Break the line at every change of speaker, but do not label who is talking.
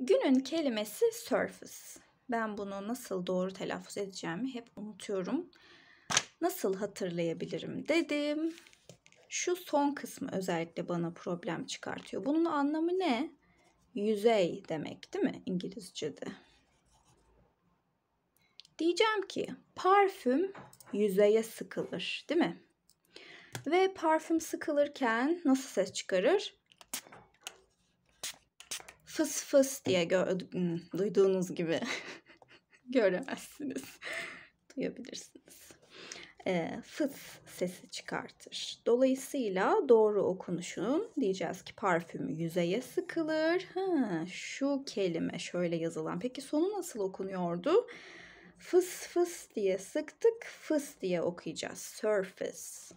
Günün kelimesi surface. Ben bunu nasıl doğru telaffuz edeceğimi hep unutuyorum. Nasıl hatırlayabilirim dedim. Şu son kısmı özellikle bana problem çıkartıyor. Bunun anlamı ne? Yüzey demek değil mi İngilizce'de? Diyeceğim ki parfüm yüzeye sıkılır değil mi? Ve parfüm sıkılırken nasıl ses çıkarır? fıs fıs diye gördüm, hmm, duyduğunuz gibi göremezsiniz. Duyabilirsiniz. E, fıs sesi çıkartır. Dolayısıyla doğru okunuşun diyeceğiz ki parfümü yüzeye sıkılır. Ha, şu kelime şöyle yazılan. Peki sonu nasıl okunuyordu? Fıs fıs diye sıktık, fıs diye okuyacağız. Surface.